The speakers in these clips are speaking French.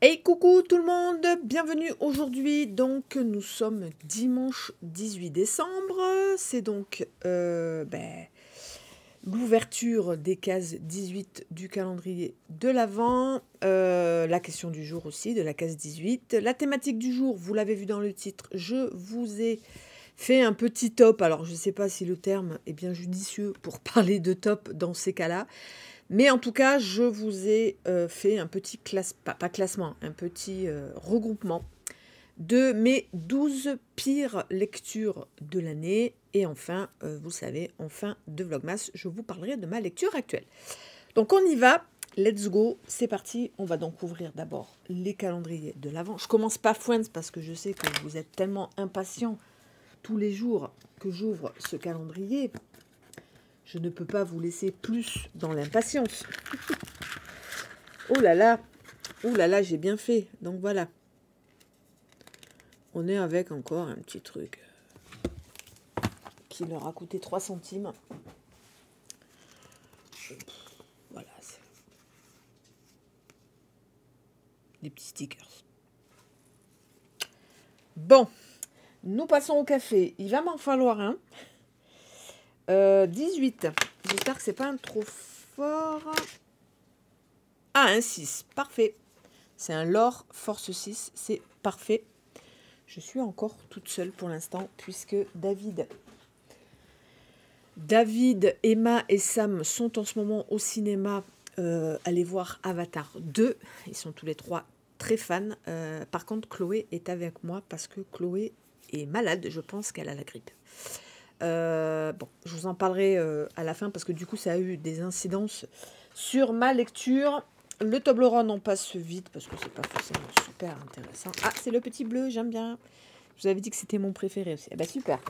Hey coucou tout le monde, bienvenue aujourd'hui. Donc nous sommes dimanche 18 décembre, c'est donc euh, ben, l'ouverture des cases 18 du calendrier de l'Avent, euh, la question du jour aussi de la case 18, la thématique du jour, vous l'avez vu dans le titre, je vous ai fait un petit top, alors je ne sais pas si le terme est bien judicieux pour parler de top dans ces cas-là, mais en tout cas, je vous ai euh, fait un petit classe, pas, classement, un petit euh, regroupement de mes 12 pires lectures de l'année. Et enfin, euh, vous savez, en fin de Vlogmas, je vous parlerai de ma lecture actuelle. Donc on y va, let's go, c'est parti. On va donc ouvrir d'abord les calendriers de l'avant. Je commence pas Friends parce que je sais que vous êtes tellement impatients tous les jours que j'ouvre ce calendrier je ne peux pas vous laisser plus dans l'impatience. oh là là, oh là là, j'ai bien fait. Donc voilà. On est avec encore un petit truc euh, qui leur a coûté 3 centimes. Voilà. Des petits stickers. Bon, nous passons au café. Il va m'en falloir un. 18. Euh, J'espère que c'est pas un trop fort. Ah, un 6. Parfait. C'est un lore force 6. C'est parfait. Je suis encore toute seule pour l'instant puisque David David, Emma et Sam sont en ce moment au cinéma. Euh, allez voir Avatar 2. Ils sont tous les trois très fans. Euh, par contre, Chloé est avec moi parce que Chloé est malade. Je pense qu'elle a la grippe. Euh, bon, je vous en parlerai euh, à la fin parce que du coup, ça a eu des incidences sur ma lecture. Le Toblerone, on passe vite parce que c'est pas forcément super intéressant. Ah, c'est le petit bleu, j'aime bien. Je vous avais dit que c'était mon préféré aussi. Eh super.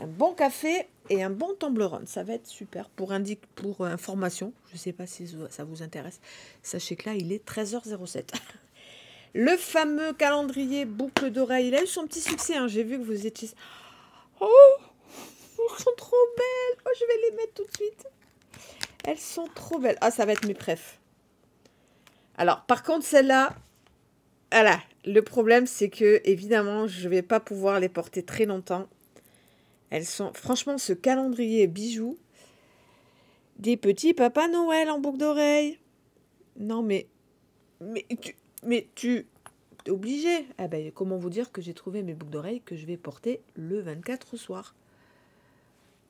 Un bon café et un bon Toblerone, ça va être super pour indique pour information. Je sais pas si ça vous intéresse. Sachez que là, il est 13h07. le fameux calendrier boucle d'oreille, il a eu son petit succès. Hein. J'ai vu que vous étiez. Oh elles sont trop belles. Oh, je vais les mettre tout de suite. Elles sont trop belles. Ah, ça va être mes préf. Alors, par contre, celle-là, voilà. Le problème, c'est que, évidemment, je vais pas pouvoir les porter très longtemps. Elles sont, franchement, ce calendrier bijoux, des petits Papa Noël en boucle d'oreilles. Non, mais, mais tu, mais tu, obligé. Ah ben, comment vous dire que j'ai trouvé mes boucles d'oreilles que je vais porter le 24 au soir.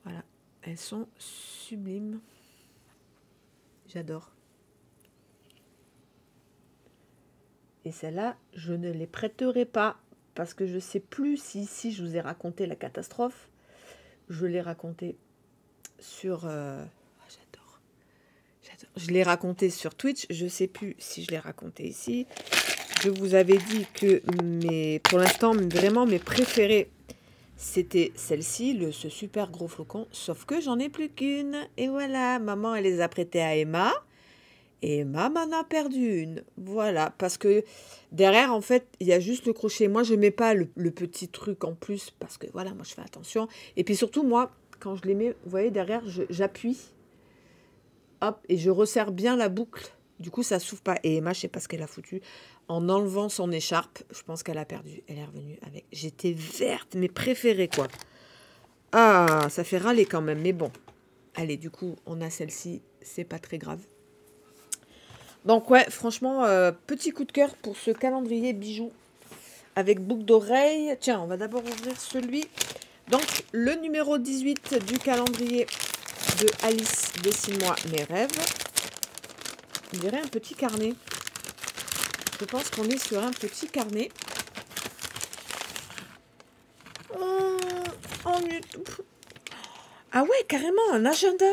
Voilà, elles sont sublimes. J'adore. Et celle là je ne les prêterai pas parce que je ne sais plus si ici je vous ai raconté la catastrophe. Je l'ai raconté sur... Euh, oh, j'adore. J'adore. Je l'ai raconté sur Twitch. Je ne sais plus si je l'ai raconté ici. Je vous avais dit que mes, pour l'instant, vraiment mes préférés c'était celle-ci, ce super gros flocon, sauf que j'en ai plus qu'une. Et voilà, maman, elle les a prêtées à Emma. Et Emma m'en a perdu une. Voilà, parce que derrière, en fait, il y a juste le crochet. Moi, je ne mets pas le, petit truc en plus, parce que voilà, moi, je fais attention. Et puis surtout, moi, quand je les mets, vous voyez, derrière, j'appuie. Hop, et je resserre bien la boucle. Du coup, ça souffle pas. Et Emma, je sais pas ce qu'elle a foutu en enlevant son écharpe. Je pense qu'elle a perdu. Elle est revenue avec. J'étais verte, mes préférées quoi. Ah, ça fait râler quand même, mais bon. Allez, du coup, on a celle-ci. C'est pas très grave. Donc, ouais, franchement, euh, petit coup de cœur pour ce calendrier bijoux avec boucle d'oreille. Tiens, on va d'abord ouvrir celui. Donc, le numéro 18 du calendrier de Alice dessine mois, mes rêves. On dirait un petit carnet. Je pense qu'on est sur un petit carnet. Euh, ah ouais, carrément, un agenda.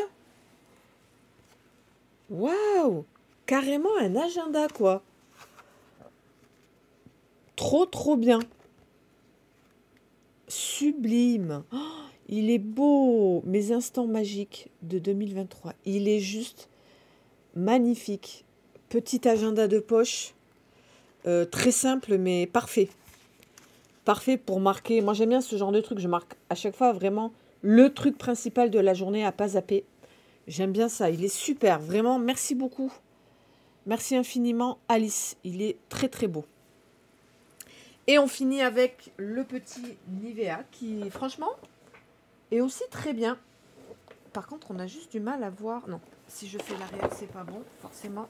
Waouh Carrément un agenda, quoi. Trop, trop bien. Sublime. Oh, il est beau. Mes instants magiques de 2023. Il est juste magnifique. Petit agenda de poche euh, très simple mais parfait. Parfait pour marquer. Moi j'aime bien ce genre de truc. Je marque à chaque fois vraiment le truc principal de la journée à pas zapper. J'aime bien ça. Il est super. Vraiment, merci beaucoup. Merci infiniment Alice. Il est très très beau. Et on finit avec le petit Nivea qui franchement est aussi très bien. Par contre, on a juste du mal à voir. Non, si je fais l'arrière, c'est pas bon, forcément.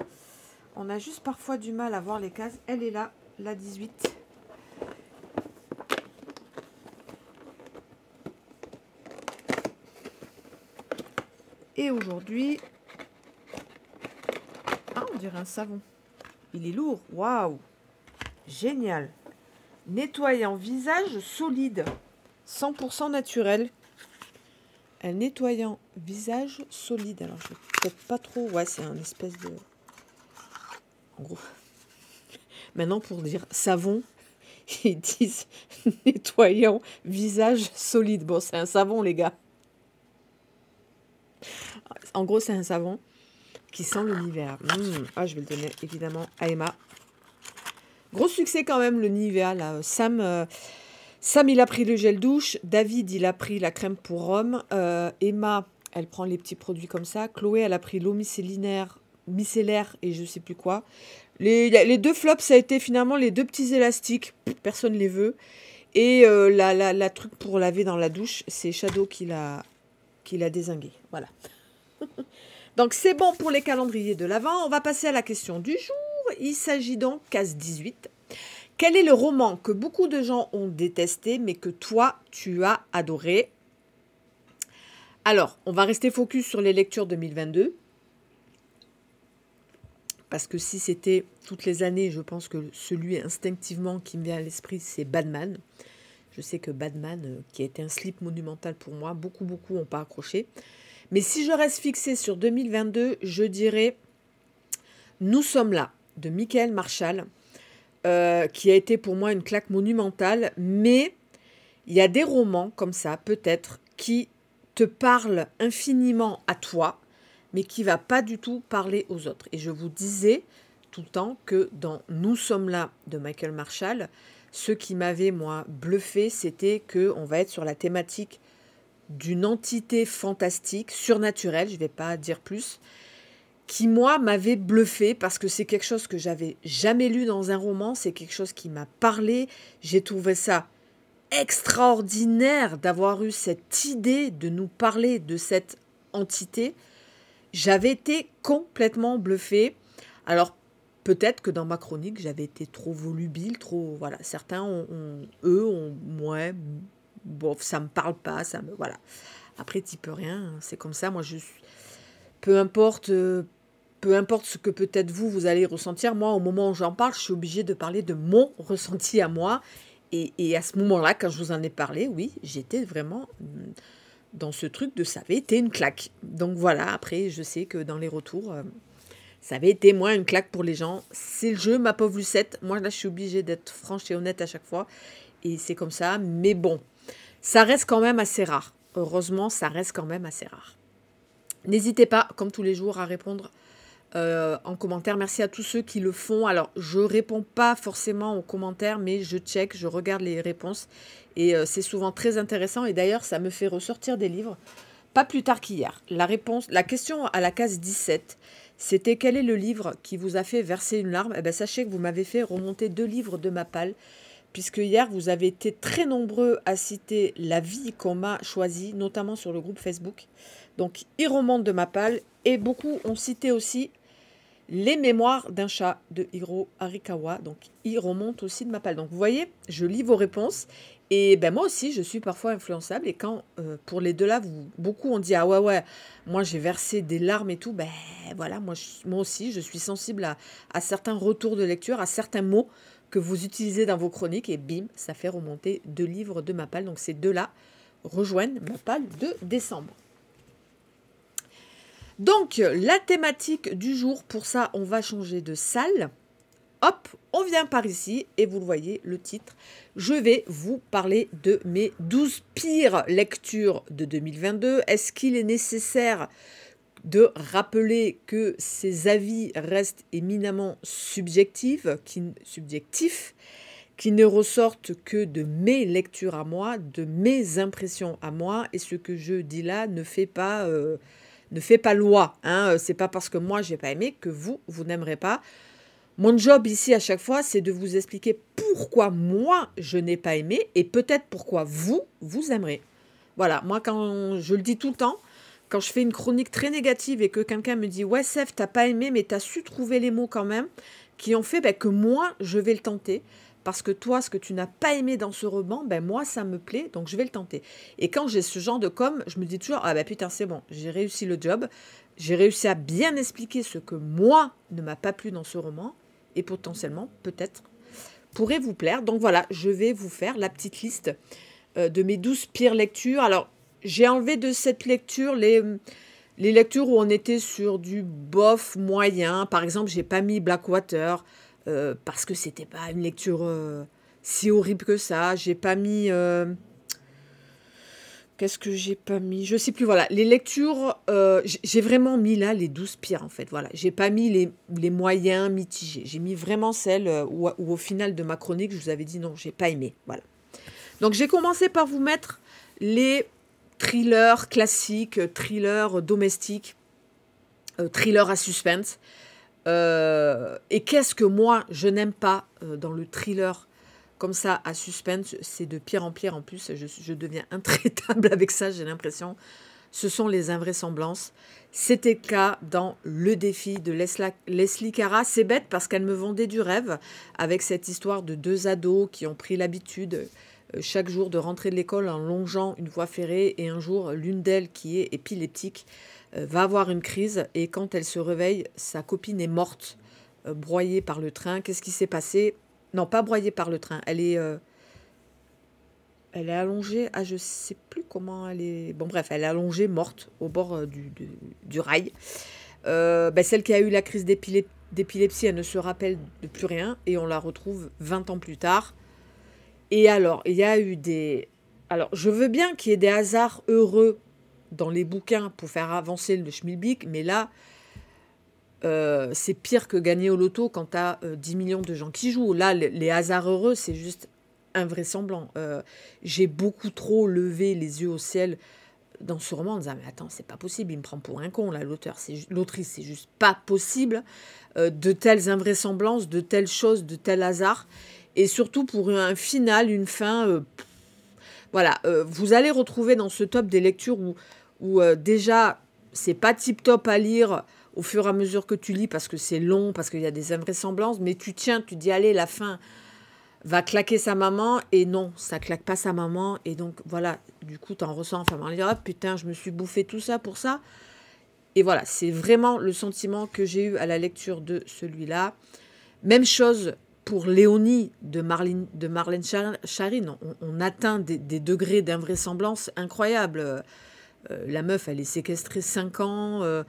On a juste parfois du mal à voir les cases. Elle est là, la 18. Et aujourd'hui... Ah, on dirait un savon. Il est lourd. Waouh Génial Nettoyant visage solide. 100% naturel. Un nettoyant visage solide. Alors, je ne peut pas trop... Ouais, c'est un espèce de... En gros, maintenant pour dire savon, ils disent nettoyant visage solide. Bon, c'est un savon, les gars. En gros, c'est un savon qui sent le hmm. Ah, je vais le donner évidemment à Emma. Gros succès quand même le Nivea euh, Sam, il a pris le gel douche. David il a pris la crème pour homme. Euh, Emma elle prend les petits produits comme ça. Chloé elle a pris l'eau micellinaire micellaire et je sais plus quoi. Les, deux flops, ça a été finalement les deux petits élastiques, personne les veut. Et euh, la, truc pour laver dans la douche, c'est Shadow qui l'a, qui l'a désingué. Voilà. donc c'est bon pour les calendriers de l'avant On va passer à la question du jour. Il s'agit donc, case 18. Quel est le roman que beaucoup de gens ont détesté, mais que toi, tu as adoré Alors, on va rester focus sur les lectures 2022 parce que si c'était toutes les années, je pense que celui instinctivement qui me vient à l'esprit, c'est Batman. Je sais que Batman, euh, qui a été un slip monumental pour moi, beaucoup, beaucoup n'ont pas accroché. Mais si je reste fixé sur 2022, je dirais Nous sommes là, de Michael Marshall, euh, qui a été pour moi une claque monumentale. Mais il y a des romans comme ça, peut-être, qui te parlent infiniment à toi, mais qui va pas du tout parler aux autres. Et je vous disais tout le temps que dans Nous sommes là de Michael Marshall, ce qui m'avait moi bluffé, c'était que on va être sur la thématique d'une entité fantastique, surnaturelle, je ne vais pas dire plus, qui moi m'avait bluffé parce que c'est quelque chose que j'avais jamais lu dans un roman, c'est quelque chose qui m'a parlé, j'ai trouvé ça extraordinaire d'avoir eu cette idée de nous parler de cette entité j'avais été complètement bluffée. Alors, peut-être que dans ma chronique, j'avais été trop volubile, trop. Voilà, certains, ont, eux, ont. moins. ça me parle pas, ça me. Voilà. Après, tu peux rien, hein, c'est comme ça. Moi, je. Peu importe. Euh, peu importe ce que peut-être vous, vous allez ressentir, moi, au moment où j'en parle, je suis obligée de parler de mon ressenti à moi. et à ce moment-là, quand je vous en ai parlé, oui, j'étais vraiment hmm, dans ce truc de ça avait été une claque. Donc voilà, après, je sais que dans les retours, euh, ça avait été moins une claque pour les gens. C'est le jeu, ma pauvre Lucette. Moi, là, je suis obligée d'être franche et honnête à chaque fois. Et c'est comme ça. Mais bon, ça reste quand même assez rare. Heureusement, ça reste quand même assez rare. N'hésitez pas, comme tous les jours, à répondre euh, en commentaire. Merci à tous ceux qui le font. Alors, je réponds pas forcément aux commentaires, mais je check, je regarde les réponses. Et euh, c'est souvent très intéressant. Et d'ailleurs, ça me fait ressortir des livres. Pas plus tard qu'hier. La, réponse, la question à la case 17, c'était quel est le livre qui vous a fait verser une larme Eh ben, sachez que vous m'avez fait remonter deux livres de ma palle puisque hier vous avez été très nombreux à citer la vie qu'on m'a choisie, notamment sur le groupe Facebook. Donc il remonte de ma palle et beaucoup ont cité aussi les mémoires d'un chat de Hiro Arikawa. Donc, il remonte aussi de ma palle. Donc, vous voyez, je lis vos réponses. Et ben moi aussi, je suis parfois influençable. Et quand, euh, pour les deux là, beaucoup ont dit Ah ouais, ouais, moi j'ai versé des larmes et tout. Ben voilà, moi, moi aussi, je suis sensible à, à certains retours de lecture, à certains mots que vous utilisez dans vos chroniques. Et bim, ça fait remonter deux livres de ma palle. Donc, ces deux là rejoignent ma palle de décembre. Donc, la thématique du jour, pour ça, on va changer de salle. Hop, on vient par ici et vous le voyez, le titre. Je vais vous parler de mes 12 pires lectures de 2022. Est-ce qu'il est nécessaire de rappeler que ces avis restent éminemment subjectifs, qui, ne ressortent que de mes lectures à moi, de mes impressions à moi, et ce que je dis là ne fait pas... Euh, ne fais pas loi. Hein. Euh, c'est pas parce que moi je n'ai pas aimé que vous vous n'aimerez pas. Mon job ici à chaque fois, c'est de vous expliquer pourquoi moi je n'ai pas aimé et peut-être pourquoi vous vous aimerez. Voilà, moi quand je le dis tout le temps, quand je fais une chronique très négative et que quelqu'un me dit ouais Sef, t'as pas aimé mais t'as su trouver les mots quand même qui ont fait ben, que moi je vais le tenter parce que toi, ce que tu n'as pas aimé dans ce roman, ben moi, ça me plaît, donc je vais le tenter. Et quand j'ai ce genre de com, je me dis toujours, ah ben putain, c'est bon, j'ai réussi le job, j'ai réussi à bien expliquer ce que moi ne m'a pas plu dans ce roman, et potentiellement, peut-être, pourrait vous plaire. Donc voilà, je vais vous faire la petite liste euh, de mes douze pires lectures. Alors, j'ai enlevé de cette lecture les, les lectures où on était sur du bof moyen. Par exemple, j'ai pas mis Blackwater. Euh, parce que c'était pas une lecture euh, si horrible que ça. J'ai pas mis. Euh, qu'est-ce que j'ai pas mis Je sais plus, voilà. Les lectures, j'ai vraiment mis là les douze pires, en fait. Voilà. J'ai pas mis les, moyens mitigés. J'ai mis vraiment celles où, où, au final de ma chronique, je vous avais dit non, j'ai pas aimé. Voilà. Donc j'ai commencé par vous mettre les thrillers classiques, thrillers domestiques, thrillers à suspense. Euh, et qu'est-ce que moi, je n'aime pas euh, dans le thriller comme ça à suspense, c'est de pierre en pierre en plus, je, je deviens intraitable avec ça, j'ai l'impression. Ce sont les invraisemblances. C'était le cas dans Le défi de Leslie Cara. C'est bête parce qu'elle me vendait du rêve avec cette histoire de deux ados qui ont pris l'habitude euh, chaque jour de rentrer de l'école en longeant une voie ferrée et un jour l'une d'elles qui est épileptique euh, va avoir une crise et quand elle se réveille, sa copine est morte, euh, broyée par le train. Qu'est-ce qui s'est passé Non, pas broyée par le train. Elle est, euh, elle est allongée. Ah, je sais plus comment elle est. Bon, bref, elle est allongée, morte, au bord du, rail. Ben, celle qui a eu la crise d'épilepsie, elle ne se rappelle de plus rien et on la retrouve 20 ans plus tard. Et alors, il y a eu des. Alors, je veux bien qu'il y ait des hasards heureux dans les bouquins pour faire avancer le schmilblick, mais là, euh, c'est pire que gagner au loto quand tu euh, 10 millions de gens qui jouent. Là, les, hasards heureux, c'est juste invraisemblant. Euh, j'ai beaucoup trop levé les yeux au ciel dans ce roman en disant Mais attends, c'est pas possible, il me prend pour un con, là, l'auteur, l'autrice, c'est juste pas possible. de telles invraisemblances, de telles choses, de tels hasards. Et surtout pour un final, une fin. Voilà, euh, vous allez retrouver dans ce top des lectures où, où euh, déjà, c'est pas tip top à lire au fur et à mesure que tu lis parce que c'est long, parce qu'il y a des invraisemblances, mais tu tiens, tu dis allez, la fin va claquer sa maman et non, ça claque pas sa maman et donc voilà, du coup, tu en ressens enfin putain, je me suis bouffé tout ça pour ça. Et voilà, c'est vraiment le sentiment que j'ai eu à la lecture de celui-là. Même chose pour Léonie de, Marlene, de Marlène Charine, on, atteint des, degrés d'invraisemblance incroyables. Euh, la meuf, elle est séquestrée 5 ans. Euh,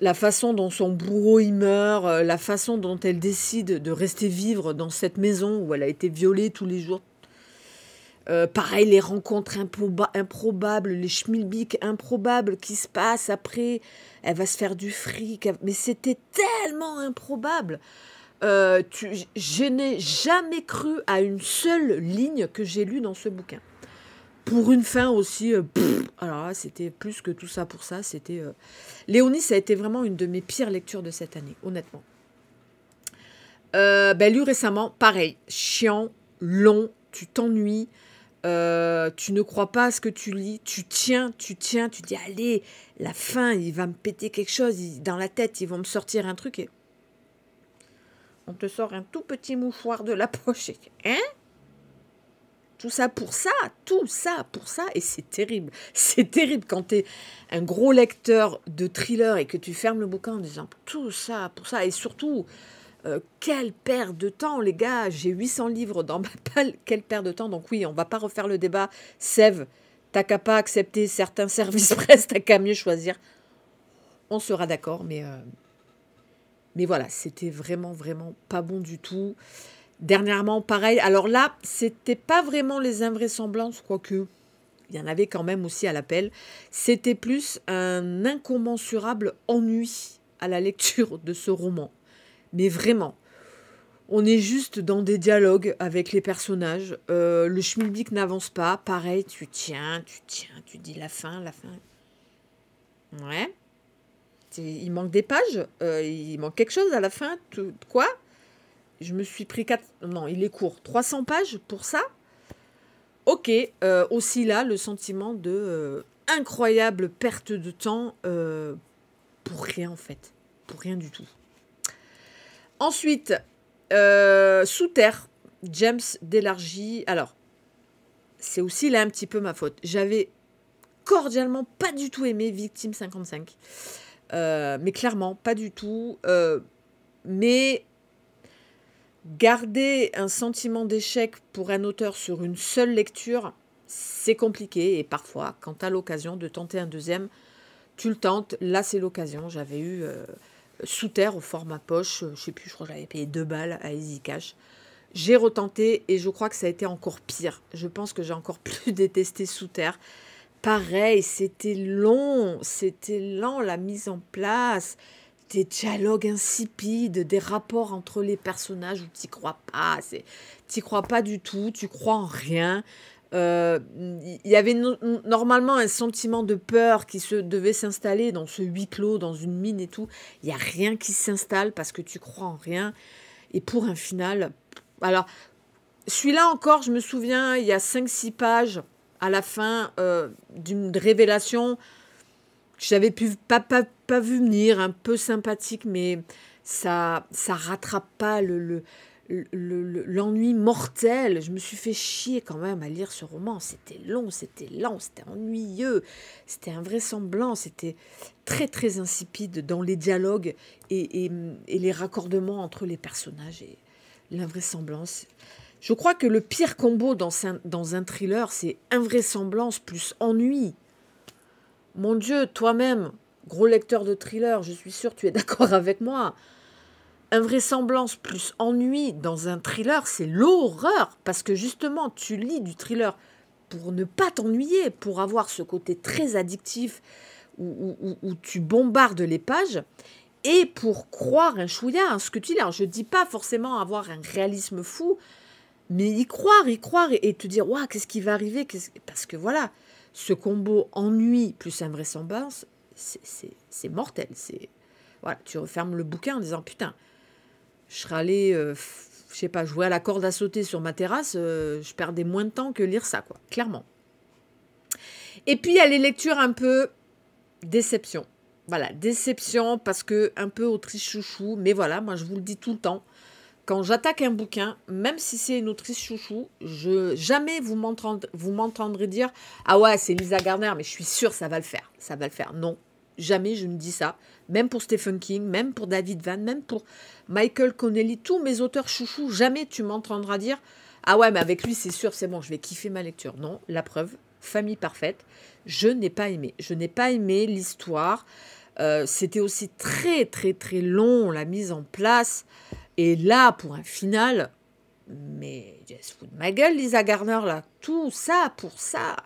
la façon dont son bourreau y meurt, euh, la façon dont elle décide de rester vivre dans cette maison où elle a été violée tous les jours. pareil, les rencontres improbables, les schmilbiques improbables qui se passent après. Elle va se faire du fric. Mais c'était tellement improbable. Euh, je n'ai jamais cru à une seule ligne que j'ai lue dans ce bouquin. Pour une fin aussi, euh, alors c'était plus que tout ça pour ça. C'était euh, Léonie, ça a été vraiment une de mes pires lectures de cette année, honnêtement. ben, lu récemment, pareil, chiant, long, tu t'ennuies, tu ne crois pas à ce que tu lis, tu tiens, tu tiens, tu dis allez, la fin, il va me péter quelque chose, dans la tête, ils vont me sortir un truc et on te sort un tout petit mouchoir de la poche. Hein Tout ça pour ça, tout ça pour ça, et c'est terrible. C'est terrible quand tu es un gros lecteur de thriller et que tu fermes le bouquin en disant tout ça pour ça, et surtout, euh, quelle perte de temps, les gars, j'ai 800 livres dans ma palle, quelle perte de temps. Donc oui, on va pas refaire le débat. Sève, t'as qu'à pas accepter certains services presse, t'as qu'à mieux choisir. On sera d'accord, mais... Euh, mais voilà, c'était vraiment, vraiment pas bon du tout. Dernièrement, pareil. Alors là, c'était pas vraiment les invraisemblances, quoique il y en avait quand même aussi à l'appel. C'était plus un incommensurable ennui à la lecture de ce roman. Mais vraiment, on est juste dans des dialogues avec les personnages. Euh, le schmilblick n'avance pas. Pareil, tu tiens, tu tiens, tu dis la fin, la fin. Ouais il manque des pages, euh, il manque quelque chose à la fin, quoi Je me suis pris 4, non, il est court, 300 pages pour ça Ok, euh, aussi là, le sentiment de euh, incroyable perte de temps pour rien en fait, pour rien du tout. Ensuite, Sous Terre, James délargit... Alors, c'est aussi là un petit peu ma faute. J'avais cordialement pas du tout aimé Victime 55. Euh, mais clairement, pas du tout. Euh, mais garder un sentiment d'échec pour un auteur sur une seule lecture, c'est compliqué. Et parfois, quand tu as l'occasion de tenter un deuxième, tu le tentes. Là, c'est l'occasion. J'avais eu euh, Sous Terre au format poche. Je sais plus, je crois que j'avais payé deux balles à Easy Cash. J'ai retenté et je crois que ça a été encore pire. Je pense que j'ai encore plus détesté Sous Terre. Pareil, c'était long, c'était lent la mise en place, des dialogues insipides, des rapports entre les personnages où t'y crois pas, t'y crois pas du tout, tu crois en rien. Il euh, y avait normalement un sentiment de peur qui se devait s'installer dans ce huis clos, dans une mine et tout. Il y a rien qui s'installe parce que tu crois en rien. Et pour un final, alors celui-là encore, je me souviens, il y a 5-6 pages, à la fin euh, d'une révélation que j'avais pas, pas, pas vu venir, un peu sympathique, mais ça ça rattrape pas le, l'ennui le, mortel. Je me suis fait chier quand même à lire ce roman. C'était long, c'était lent, c'était ennuyeux, c'était invraisemblant, c'était très très insipide dans les dialogues et, et les raccordements entre les personnages et l'invraisemblance. Je crois que le pire combo dans un, dans un thriller, c'est invraisemblance plus ennui. Mon Dieu, toi-même, gros lecteur de thriller, je suis sûr tu es d'accord avec moi. Invraisemblance plus ennui dans un thriller, c'est l'horreur, parce que justement, tu lis du thriller pour ne pas t'ennuyer, pour avoir ce côté très addictif où, où, tu bombardes les pages, et pour croire un chouïa à ce que tu lis. Alors, je ne dis pas forcément avoir un réalisme fou, mais y croire, y croire et, te dire, qu'est-ce qui va arriver Parce que voilà, ce combo ennui plus invraisemblance, c'est mortel. C'est voilà, Tu refermes le bouquin en disant, putain, je serais allé, euh, je sais pas, jouer à la corde à sauter sur ma terrasse, euh, je perdais moins de temps que lire ça, quoi, clairement. Et puis, il y a les lectures un peu déception. Voilà, déception parce que un peu autriche chouchou, mais voilà, moi je vous le dis tout le temps quand j'attaque un bouquin, même si c'est une autrice chouchou, je, jamais vous m'entendrez dire Ah ouais, c'est Lisa Gardner, mais je suis sûre, ça va le faire. Ça va le faire. Non, jamais je ne dis ça. Même pour Stephen King, même pour David Van, même pour Michael Connelly, tous mes auteurs chouchou jamais tu m'entendras dire Ah ouais, mais avec lui, c'est sûr, c'est bon, je vais kiffer ma lecture. Non, la preuve, Famille parfaite, je n'ai pas aimé. Je n'ai pas aimé l'histoire. Euh, c'était aussi très, très, très long, la mise en place. Et là, pour un final, mais je se fout ma gueule, Lisa Garner, là. Tout ça pour ça.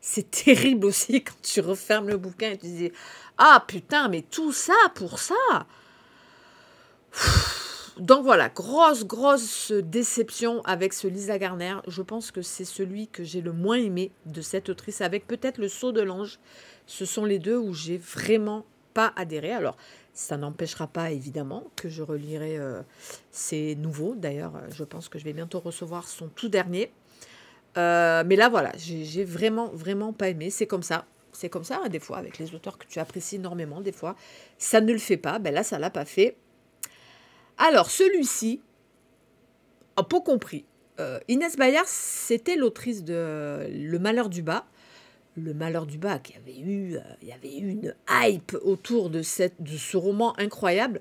C'est terrible aussi quand tu refermes le bouquin et tu dis Ah putain, mais tout ça pour ça. Donc voilà, grosse, grosse déception avec ce Lisa Garner. Je pense que c'est celui que j'ai le moins aimé de cette autrice, avec peut-être le saut de l'ange. Ce sont les deux où j'ai vraiment pas adhéré. Alors, ça n'empêchera pas évidemment que je relirai euh, ces ses nouveaux. D'ailleurs, euh, je pense que je vais bientôt recevoir son tout dernier. Euh, mais là, voilà, j'ai vraiment, vraiment pas aimé. C'est comme ça. C'est comme ça, hein, des fois, avec les auteurs que tu apprécies énormément, des fois, ça ne le fait pas. Ben là, ça l'a pas fait. Alors, celui-ci, un oh, peu compris. Inès Bayard, c'était l'autrice de Le Malheur du Bas le malheur du bac. Il y avait eu, euh, il y avait une hype autour de, cette, de ce roman incroyable.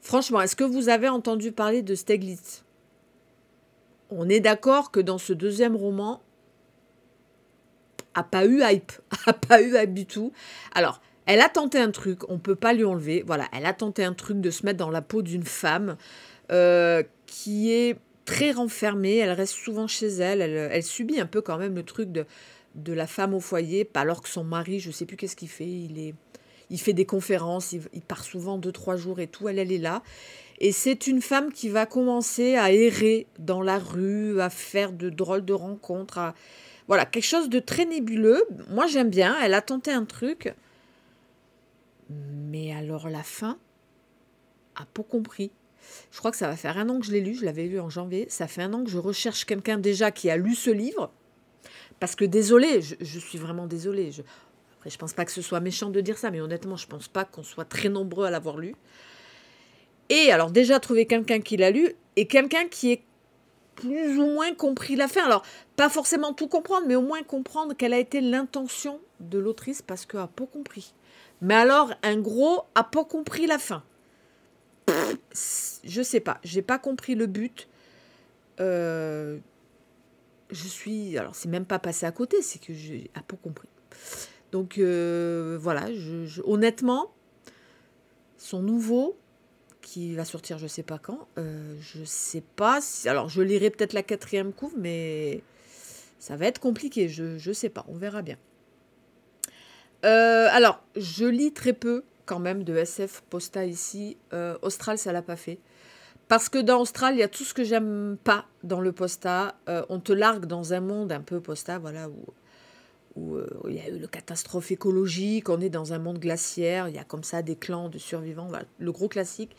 Franchement, est-ce que vous avez entendu parler de Steglitz On est d'accord que dans ce deuxième roman, a pas eu hype, a pas eu hype du tout. Alors, elle a tenté un truc, on peut pas lui enlever. Voilà, elle a tenté un truc de se mettre dans la peau d'une femme euh, qui est très renfermée. Elle reste souvent chez elle. elle. subit un peu quand même le truc de de la femme au foyer, alors que son mari, je ne sais plus qu'est-ce qu'il fait, il, est, il fait des conférences, il, part souvent deux, trois jours et tout, elle, elle est là. Et c'est une femme qui va commencer à errer dans la rue, à faire de drôles de rencontres, Voilà, quelque chose de très nébuleux. Moi, j'aime bien, elle a tenté un truc. Mais alors, la fin a pas compris. Je crois que ça va faire un an que je l'ai lu, je l'avais lu en janvier. Ça fait un an que je recherche quelqu'un déjà qui a lu ce livre, parce que désolé, je, suis vraiment désolé. Je, ne pense pas que ce soit méchant de dire ça, mais honnêtement, je pense pas qu'on soit très nombreux à l'avoir lu. Et alors déjà trouver quelqu'un qui l'a lu et quelqu'un qui ait plus ou moins compris la fin. Alors pas forcément tout comprendre, mais au moins comprendre quelle a été l'intention de l'autrice parce qu'elle a ah, pas compris. Mais alors un gros a ah, pas compris la fin. Je je sais pas, j'ai pas compris le but. Euh, je suis. Alors, c'est même pas passé à côté, c'est que j'ai à peu compris. Donc, euh, voilà, honnêtement, son nouveau, qui va sortir je sais pas quand, euh, je sais pas si. Alors, je lirai peut-être la quatrième couvre, mais ça va être compliqué, je, je sais pas, on verra bien. Euh, alors, je lis très peu quand même de SF Posta ici. Austral, ça l'a pas fait. Parce que dans Austral, il y a tout ce que j'aime pas dans le posta. Euh, on te largue dans un monde un peu posta, voilà, où, euh, il y a eu le catastrophe écologique, on est dans un monde glaciaire, il y a comme ça des clans de survivants, le gros classique.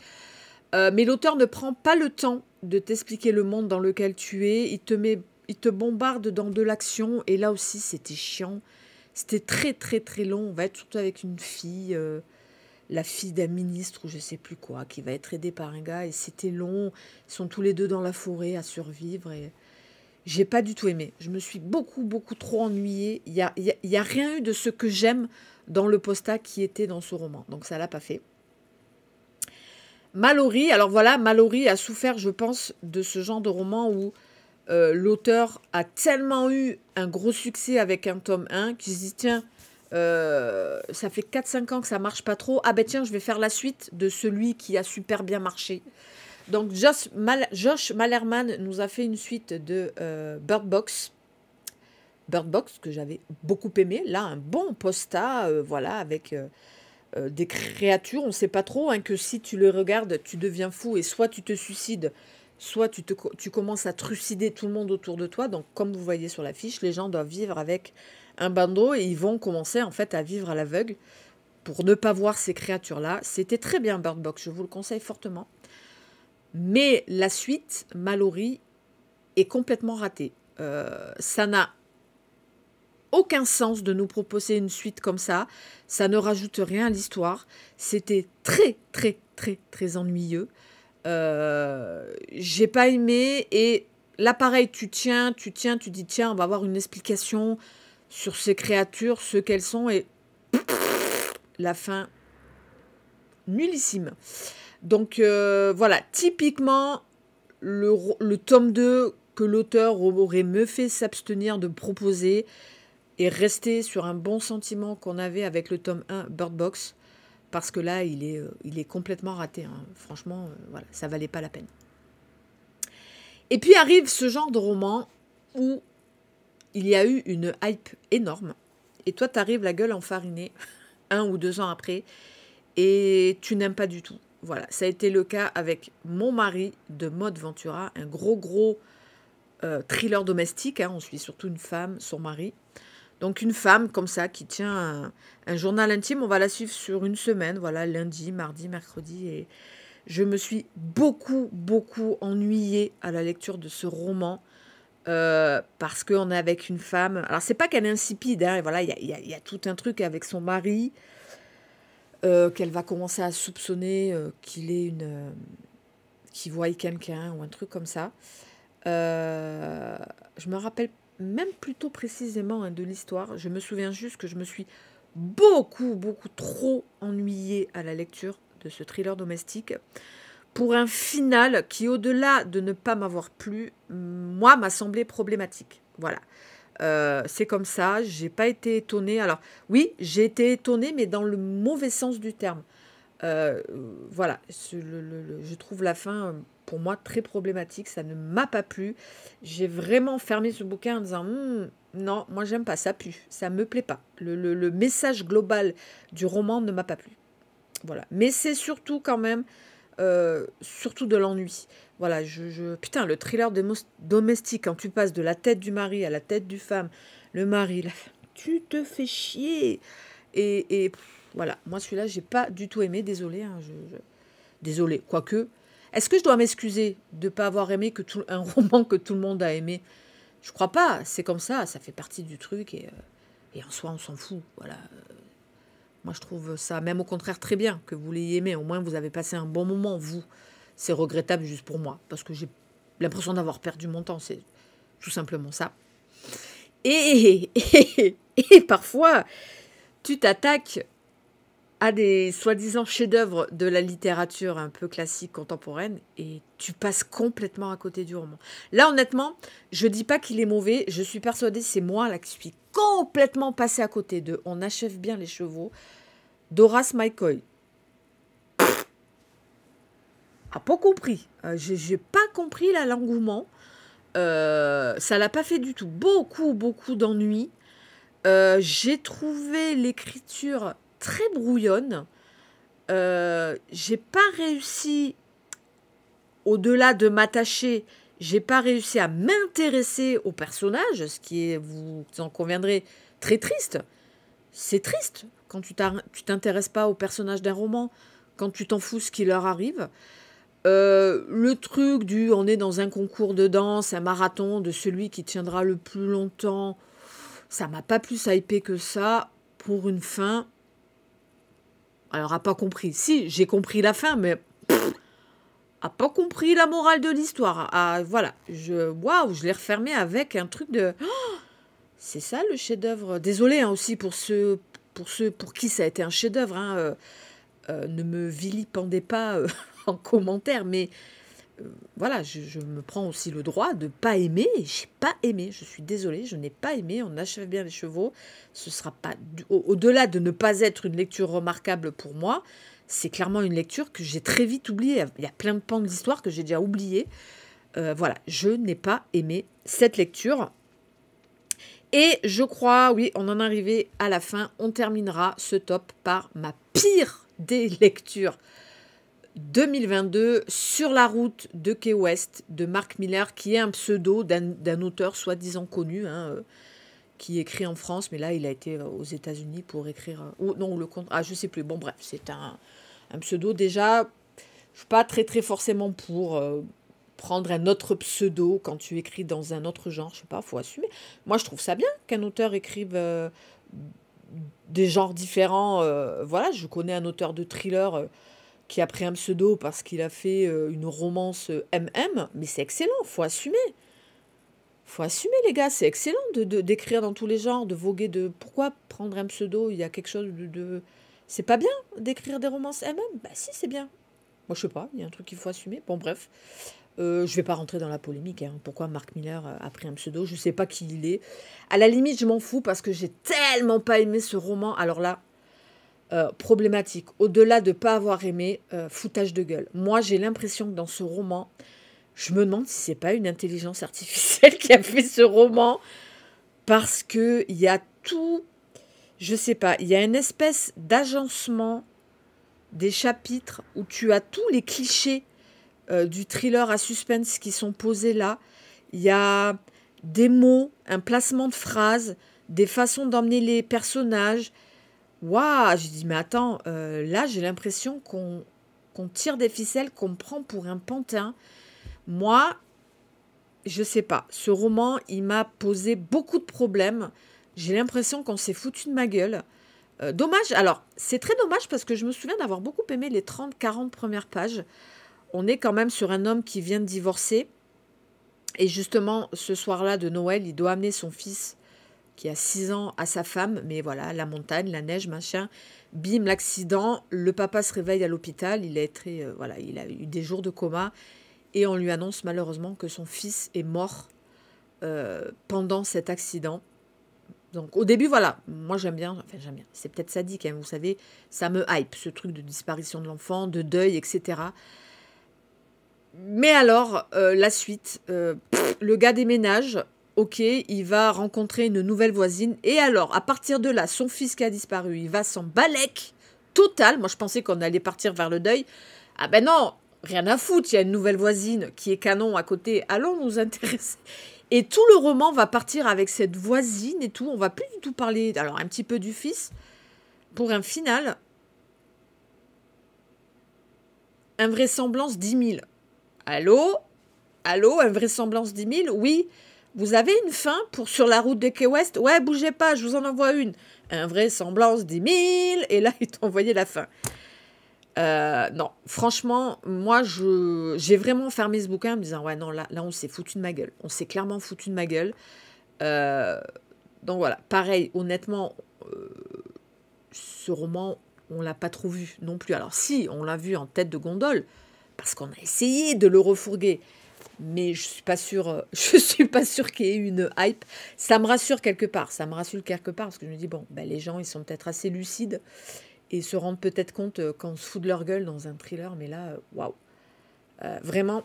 Euh, mais l'auteur ne prend pas le temps de t'expliquer le monde dans lequel tu es. Il te, met, il te bombarde dans de l'action. Et là aussi, c'était chiant. C'était très, très, très long. On va être surtout avec une fille la fille d'un ministre ou je sais plus quoi, qui va être aidée par un gars. Et c'était long. Ils sont tous les deux dans la forêt à survivre. Et j'ai pas du tout aimé. Je me suis beaucoup, beaucoup trop ennuyée. Il n'y a, y rien eu de ce que j'aime dans le posta qui était dans ce roman. Donc ça l'a pas fait. Mallory, alors voilà, Mallory a souffert, je pense, de ce genre de roman où euh, l'auteur a tellement eu un gros succès avec un tome 1 qu'il se dit tiens, euh, ça fait 4-5 ans que ça marche pas trop. Ah ben tiens, je vais faire la suite de celui qui a super bien marché. Donc Josh, Mal Malerman nous a fait une suite de euh, Bird Box. Bird Box que j'avais beaucoup aimé. Là, un bon posta, euh, voilà, avec des créatures. On ne sait pas trop hein, que si tu le regardes, tu deviens fou et soit tu te suicides, soit tu, tu commences à trucider tout le monde autour de toi. Donc, comme vous voyez sur l'affiche, les gens doivent vivre avec un bandeau et ils vont commencer en fait à vivre à l'aveugle pour ne pas voir ces créatures-là. C'était très bien Bird je vous le conseille fortement. Mais la suite, Mallory, est complètement ratée. Euh, ça n'a aucun sens de nous proposer une suite comme ça. Ça ne rajoute rien à l'histoire. C'était très, très, très, très ennuyeux. Euh, j'ai pas aimé. Et l'appareil, tu tiens, tu tiens, tu dis tiens, on va avoir une explication sur ces créatures, ce qu'elles sont, et la fin nullissime. Donc euh, voilà, typiquement, le, tome 2 que l'auteur aurait me fait s'abstenir de proposer et rester sur un bon sentiment qu'on avait avec le tome 1 Bird Box, parce que là, il est, euh, il est complètement raté. Hein. Franchement, euh, voilà, ça valait pas la peine. Et puis arrive ce genre de roman où il y a eu une hype énorme. Et toi, tu arrives la gueule enfarinée un ou deux ans après et tu n'aimes pas du tout. Voilà, ça a été le cas avec mon mari de Mode Ventura, un gros gros euh, thriller domestique. Hein. on suit surtout une femme, son mari. Donc une femme comme ça qui tient un, un, journal intime, on va la suivre sur une semaine, voilà, lundi, mardi, mercredi. Et je me suis beaucoup, beaucoup ennuyée à la lecture de ce roman. Euh, parce qu'on est avec une femme. Alors, c'est pas qu'elle est insipide, hein. voilà, il y, a, tout un truc avec son mari, euh, qu'elle va commencer à soupçonner euh, qu'il est une. qu'il voit quelqu'un ou un truc comme ça. je me rappelle même plutôt précisément hein, de l'histoire. Je me souviens juste que je me suis beaucoup, beaucoup trop ennuyée à la lecture de ce thriller domestique pour un final qui, au-delà de ne pas m'avoir plu, moi, m'a semblé problématique. Voilà. Euh, c'est comme ça, j'ai pas été étonnée. Alors, oui, j'ai été étonnée, mais dans le mauvais sens du terme. Euh, voilà, je trouve la fin, pour moi, très problématique. Ça ne m'a pas plu. J'ai vraiment fermé ce bouquin en disant hmm, Non, moi, j'aime pas, ça pue, ça me plaît pas. le message global du roman ne m'a pas plu. Voilà. Mais c'est surtout quand même euh, surtout de l'ennui. Voilà, je, Putain, le thriller domestique, quand tu passes de la tête du mari à la tête du femme, le mari, tu te fais chier. Et, voilà, moi celui-là, j'ai pas du tout aimé, désolé. Hein, je, Désolé, quoique. Est-ce que je dois m'excuser de ne pas avoir aimé que un roman que tout le monde a aimé Je crois pas, c'est comme ça, ça fait partie du truc et, euh, et en soi, on s'en fout. Voilà. Moi, je trouve ça même au contraire très bien que vous l'ayez aimé. Au moins, vous avez passé un bon moment, vous. C'est regrettable juste pour moi, parce que j'ai l'impression d'avoir perdu mon temps. C'est tout simplement ça. Et, et, parfois, tu t'attaques à des soi-disant chefs-d'œuvre de la littérature un peu classique contemporaine et tu passes complètement à côté du roman. Là, honnêtement, je dis pas qu'il est mauvais. Je suis persuadée, c'est moi qui suis complètement passé à côté de On achève bien les chevaux Doras Michael. A pas compris. Euh, j'ai pas compris l'engouement. Euh, ça l'a pas fait du tout. Beaucoup, beaucoup d'ennuis. Euh, j'ai trouvé l'écriture très brouillonne. J'ai pas réussi, au-delà de m'attacher j'ai pas réussi à m'intéresser au personnage, ce qui est, vous en conviendrez, très triste. C'est triste quand tu t'intéresses pas au personnage d'un roman, quand tu t'en fous ce qui leur arrive. Euh, le truc du on est dans un concours de danse, un marathon de celui qui tiendra le plus longtemps, ça m'a pas plus hypé que ça pour une fin. Alors, a pas compris. Si, j'ai compris la fin, mais a pas compris la morale de l'histoire. Ah, ah, voilà, je, waouh, je l'ai refermé avec un truc de. Oh, c'est ça le chef-d'œuvre. Désolé hein, aussi pour ceux, pour ceux pour qui ça a été un chef-d'œuvre. Hein, euh, euh, ne me vilipendez pas euh, en commentaire, mais voilà, je, me prends aussi le droit de pas aimer. J'ai pas aimé. Je suis désolée, je n'ai pas aimé. On achève bien les chevaux. Ce sera pas au-delà de ne pas être une lecture remarquable pour moi c'est clairement une lecture que j'ai très vite oubliée. Il y a plein de pans de que j'ai déjà oublié. Euh, voilà, je n'ai pas aimé cette lecture. Et je crois, oui, on en est arrivé à la fin. On terminera ce top par ma pire des lectures 2022 sur la route de Key West de Mark Miller, qui est un pseudo d'un auteur soi-disant connu, hein, euh, qui écrit en France, mais là il a été euh, aux États-Unis pour écrire. Non, ou, non, le contre... Ah, je sais plus. Bon, bref, c'est un, un pseudo déjà, je suis pas très très forcément pour euh, prendre un autre pseudo quand tu écris dans un autre genre, je sais pas, faut assumer. Moi je trouve ça bien qu'un auteur écrive euh, des genres différents. Euh, voilà, je connais un auteur de thriller qui a pris un pseudo parce qu'il a fait une romance MM, mais c'est excellent, faut assumer. Faut assumer les gars, c'est excellent de d'écrire dans tous les genres, de voguer de pourquoi prendre un pseudo, il y a quelque chose de c'est pas bien d'écrire des romances même, Bah si, c'est bien. Moi, je sais pas, il y a un truc qu'il faut assumer. Bon, bref. Euh, je vais pas rentrer dans la polémique. Hein. Pourquoi Marc Miller euh, a pris un pseudo Je sais pas qui il est. À la limite, je m'en fous parce que j'ai tellement pas aimé ce roman. Alors là, euh, problématique. Au-delà de pas avoir aimé, foutage de gueule. Moi, j'ai l'impression que dans ce roman, je me demande si c'est pas une intelligence artificielle qui a fait ce roman parce que il y a tout je sais pas, il y a une espèce d'agencement des chapitres où tu as tous les clichés euh, du thriller à suspense qui sont posés là. Il y a des mots, un placement de phrases, des façons d'emmener les personnages. Waouh, j'ai dit, mais attends, euh, là j'ai l'impression qu'on tire des ficelles, qu'on prend pour un pantin. Moi, je sais pas, ce roman, il m'a posé beaucoup de problèmes. J'ai l'impression qu'on s'est foutu de ma gueule. Euh, dommage, alors c'est très dommage parce que je me souviens d'avoir beaucoup aimé les 30-40 premières pages. On est quand même sur un homme qui vient de divorcer. Et justement, ce soir-là de Noël, il doit amener son fils qui a 6 ans à sa femme, mais voilà, la montagne, la neige, machin. Bim, l'accident, le papa se réveille à l'hôpital, il est très euh, voilà, il a eu des jours de coma et on lui annonce malheureusement que son fils est mort euh, pendant cet accident. Donc au début, voilà, moi j'aime bien, enfin j'aime bien, c'est peut-être sadique, hein, vous savez, ça me hype, ce truc de disparition de l'enfant, de deuil, etc. Mais alors, euh, la suite, euh, le gars déménage, ok, il va rencontrer une nouvelle voisine, et alors, à partir de là, son fils qui a disparu, il va s'en balèque total, moi je pensais qu'on allait partir vers le deuil, ah ben non, rien à foutre, il y a une nouvelle voisine qui est canon à côté, allons nous intéresser et tout le roman va partir avec cette voisine et tout. On va plus du tout parler, alors un petit peu du fils, pour un final. Invraisemblance 10 000. Allô Allô Invraisemblance 10 000 Oui. Vous avez une fin pour sur la route de Key West Ouais, bougez pas, je vous en envoie une. Invraisemblance 10 000. Et là, il t'a envoyé la fin. Euh, non, franchement, moi, je, j'ai vraiment fermé ce bouquin en me disant, ouais, non, là, on s'est foutu de ma gueule. On s'est clairement foutu de ma gueule. Euh, donc voilà, pareil, honnêtement, euh, ce roman, on l'a pas trop vu non plus. Alors si, on l'a vu en tête de gondole, parce qu'on a essayé de le refourguer. Mais je suis pas sûr, je suis pas sûre qu'il y ait une hype. Ça me rassure quelque part, ça me rassure quelque part, parce que je me dis, bon, ben, les gens, ils sont peut-être assez lucides et se rendent peut-être compte euh, quand on se fout de leur gueule dans un thriller, mais là, euh, waouh. Euh, vraiment,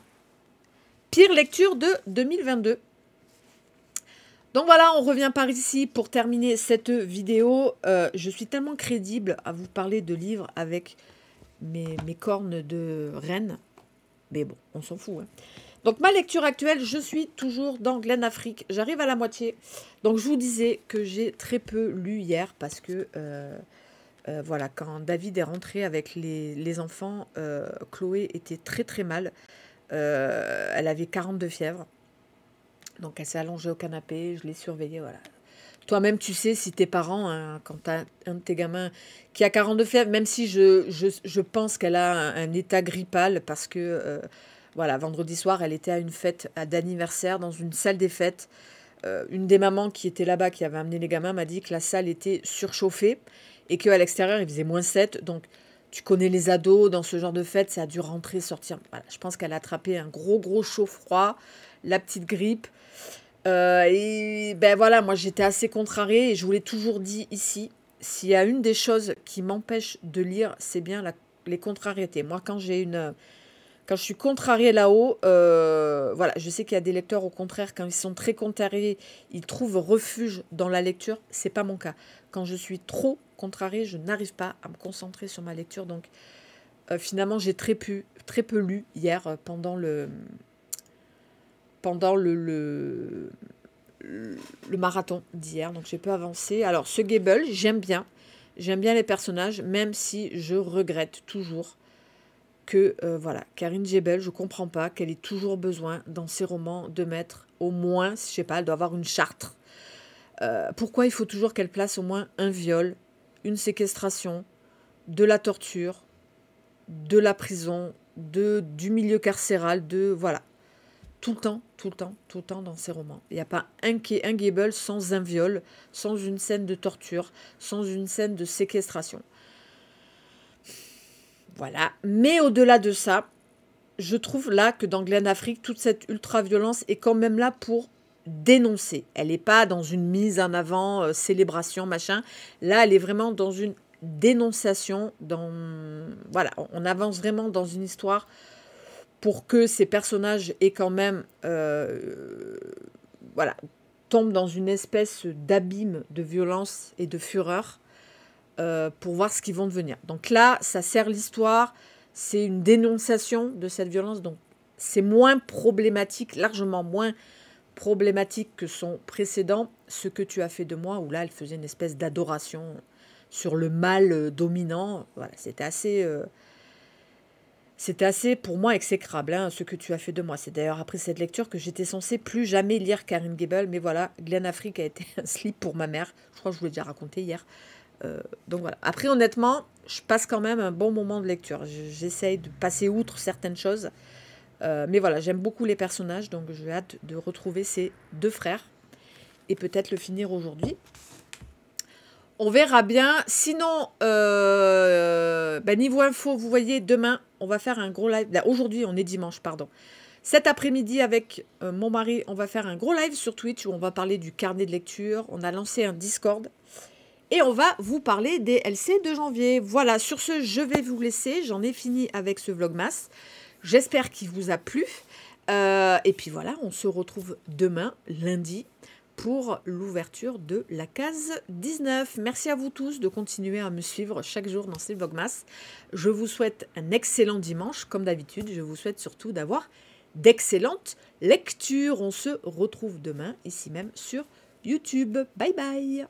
pire lecture de 2022. Donc voilà, on revient par ici pour terminer cette vidéo. je suis tellement crédible à vous parler de livres avec mes, cornes de reine. Mais bon, on s'en fout. Hein. Donc ma lecture actuelle, je suis toujours dans Glen Afrique. J'arrive à la moitié. Donc je vous disais que j'ai très peu lu hier parce que euh, voilà, quand David est rentré avec les, enfants, euh, Chloé était très très mal. Euh, elle avait 42 fièvres. Donc elle s'est allongée au canapé, je l'ai surveillée, voilà. Toi-même, tu sais, si tes parents, hein, quand tu un de tes gamins qui a 42 fièvres, même si je, pense qu'elle a un, état grippal, parce que, voilà, vendredi soir, elle était à une fête d'anniversaire, dans une salle des fêtes, euh, une des mamans qui était là-bas, qui avait amené les gamins, m'a dit que la salle était surchauffée et qu'à l'extérieur, il faisait moins 7. Donc, tu connais les ados dans ce genre de fête, ça a dû rentrer, sortir. Voilà, je pense qu'elle a attrapé un gros, gros chaud froid, la petite grippe. Euh, et ben voilà, moi j'étais assez contrariée et je vous l'ai toujours dit ici, s'il y a une des choses qui m'empêche de lire, c'est bien les contrariétés. Moi, quand j'ai une quand je suis contrariée là-haut, euh, voilà, je sais qu'il y a des lecteurs au contraire, quand ils sont très contrariés, ils trouvent refuge dans la lecture. C'est pas mon cas. Quand je suis trop contrariée, je n'arrive pas à me concentrer sur ma lecture. Donc euh, finalement, j'ai très peu, très peu lu hier euh, pendant le pendant le, le, marathon d'hier. Donc j'ai peu avancé. Alors ce Gable, j'aime bien. J'aime bien les personnages, même si je regrette toujours que euh, voilà, Karine Jebel, je comprends pas qu'elle ait toujours besoin dans ses romans de mettre au moins, je sais pas, elle doit avoir une charte. Euh, pourquoi il faut toujours qu'elle place au moins un viol, une séquestration, de la torture, de la prison, de du milieu carcéral, de voilà, tout le temps, tout le temps, tout le temps dans ses romans. Il n'y a pas un, un sans un viol, sans une scène de torture, sans une scène de séquestration. Voilà. Mais au-delà de ça, je trouve là que dans Glen Afrique, toute cette ultra-violence est quand même là pour dénoncer. Elle n'est pas dans une mise en avant, euh, célébration, machin. Là, elle est vraiment dans une dénonciation. Dans... Voilà, on avance vraiment dans une histoire pour que ces personnages aient quand même... Euh, voilà, tombent dans une espèce d'abîme de violence et de fureur euh, pour voir ce qu'ils vont devenir. Donc là, ça sert l'histoire, c'est une dénonciation de cette violence, donc c'est moins problématique, largement moins problématique que son précédent, ce que tu as fait de moi, où là, elle faisait une espèce d'adoration sur le mal euh, dominant. Voilà, c'était assez... Euh, c'était assez pour moi exécrable, hein, ce que tu as fait de moi. C'est d'ailleurs après cette lecture que j'étais censée plus jamais lire Karine Gable, mais voilà, Glen Afrique a été un slip pour ma mère. Je crois que je vous l'ai déjà raconté hier. Euh, donc voilà. Après, honnêtement, je passe quand même un bon moment de lecture. J'essaye de passer outre certaines choses. Euh, mais voilà, j'aime beaucoup les personnages, donc j'ai hâte de retrouver ces deux frères et peut-être le finir aujourd'hui. On verra bien. Sinon, euh, ben, niveau info, vous voyez, demain, on va faire un gros live. Aujourd'hui, on est dimanche, pardon. Cet après-midi, avec mon mari, on va faire un gros live sur Twitch où on va parler du carnet de lecture. On a lancé un Discord et on va vous parler des LC de janvier. Voilà, sur ce, je vais vous laisser. J'en ai fini avec ce Vlogmas. J'espère qu'il vous a plu. Euh, et puis voilà, on se retrouve demain, lundi, pour l'ouverture de la case 19. Merci à vous tous de continuer à me suivre chaque jour dans ces Vlogmas. Je vous souhaite un excellent dimanche. Comme d'habitude, je vous souhaite surtout d'avoir d'excellentes lectures. On se retrouve demain, ici même, sur YouTube. Bye bye